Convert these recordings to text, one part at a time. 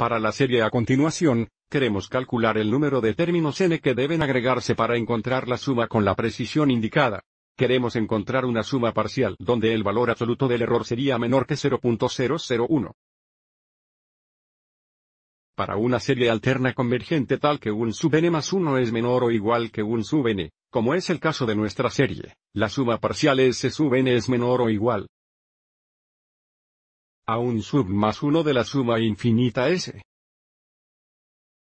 Para la serie a continuación, queremos calcular el número de términos n que deben agregarse para encontrar la suma con la precisión indicada. Queremos encontrar una suma parcial donde el valor absoluto del error sería menor que 0.001. Para una serie alterna convergente tal que un sub n más 1 es menor o igual que un sub n, como es el caso de nuestra serie, la suma parcial S sub n es menor o igual a un sub más 1 de la suma infinita S.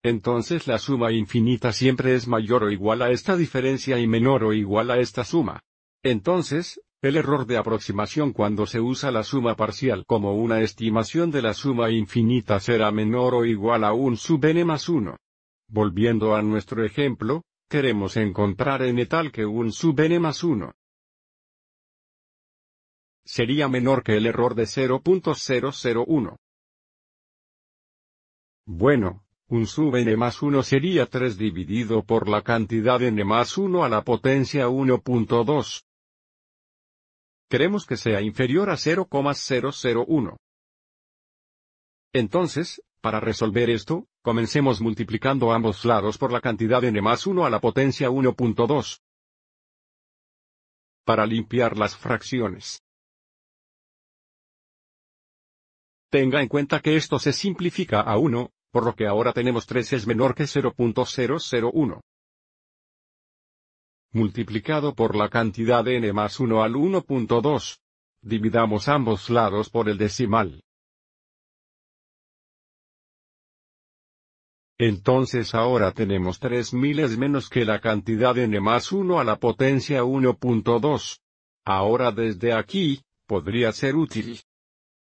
Entonces la suma infinita siempre es mayor o igual a esta diferencia y menor o igual a esta suma. Entonces, el error de aproximación cuando se usa la suma parcial como una estimación de la suma infinita será menor o igual a un sub n más 1. Volviendo a nuestro ejemplo, queremos encontrar n tal que un sub n más 1 sería menor que el error de 0.001. Bueno, un sub n más 1 sería 3 dividido por la cantidad n más 1 a la potencia 1.2. Queremos que sea inferior a 0,001. Entonces, para resolver esto, comencemos multiplicando ambos lados por la cantidad n más 1 a la potencia 1.2. Para limpiar las fracciones. Tenga en cuenta que esto se simplifica a 1, por lo que ahora tenemos 3 es menor que 0.001. Multiplicado por la cantidad de n más 1 al 1.2. Dividamos ambos lados por el decimal. Entonces ahora tenemos 3000 es menos que la cantidad n más 1 a la potencia 1.2. Ahora desde aquí, podría ser útil.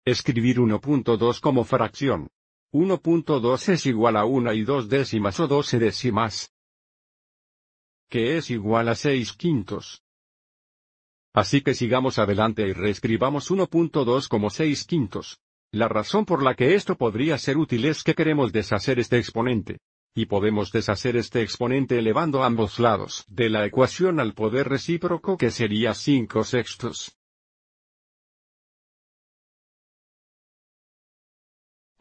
Escribir 1.2 como fracción. 1.2 es igual a 1 y 2 décimas o 12 décimas. Que es igual a 6 quintos. Así que sigamos adelante y reescribamos 1.2 como 6 quintos. La razón por la que esto podría ser útil es que queremos deshacer este exponente. Y podemos deshacer este exponente elevando ambos lados de la ecuación al poder recíproco que sería 5 sextos.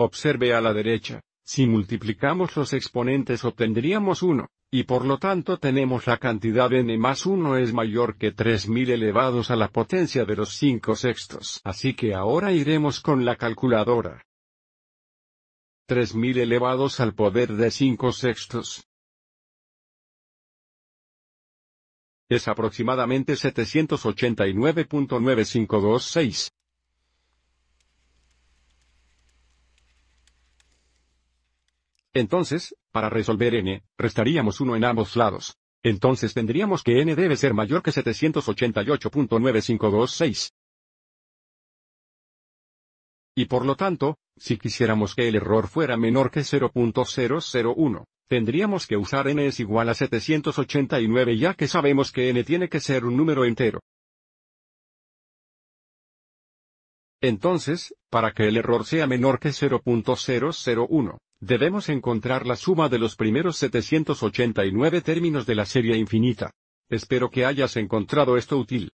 Observe a la derecha, si multiplicamos los exponentes obtendríamos 1, y por lo tanto tenemos la cantidad n más 1 es mayor que 3000 elevados a la potencia de los 5 sextos. Así que ahora iremos con la calculadora. 3000 elevados al poder de 5 sextos. Es aproximadamente 789.9526. Entonces, para resolver n, restaríamos 1 en ambos lados. Entonces tendríamos que n debe ser mayor que 788.9526. Y por lo tanto, si quisiéramos que el error fuera menor que 0.001, tendríamos que usar n es igual a 789 ya que sabemos que n tiene que ser un número entero. Entonces, para que el error sea menor que 0.001, Debemos encontrar la suma de los primeros 789 términos de la serie infinita. Espero que hayas encontrado esto útil.